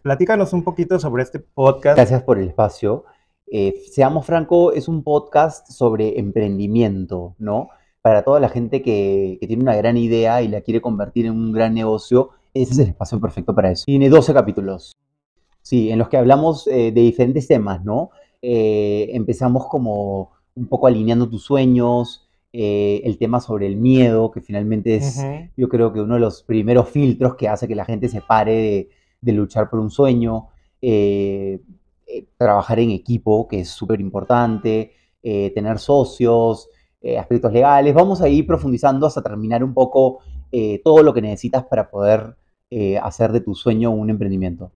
Platícanos un poquito sobre este podcast. Gracias por el espacio. Eh, seamos Franco es un podcast sobre emprendimiento, ¿no? Para toda la gente que, tiene una gran idea y la quiere convertir en un gran negocio, ese es el espacio perfecto para eso. Tiene 12 capítulos, sí, en los que hablamos eh, de diferentes temas, ¿no? Eh, empezamos como un poco alineando tus sueños, el tema sobre el miedo, que finalmente es, yo creo que uno de los primeros filtros que hace que la gente se pare de de luchar por un sueño, eh, eh, trabajar en equipo, que es súper importante, eh, tener socios, aspectos legales. Vamos a ir profundizando hasta terminar un poco todo lo que necesitas para poder hacer de tu sueño un emprendimiento.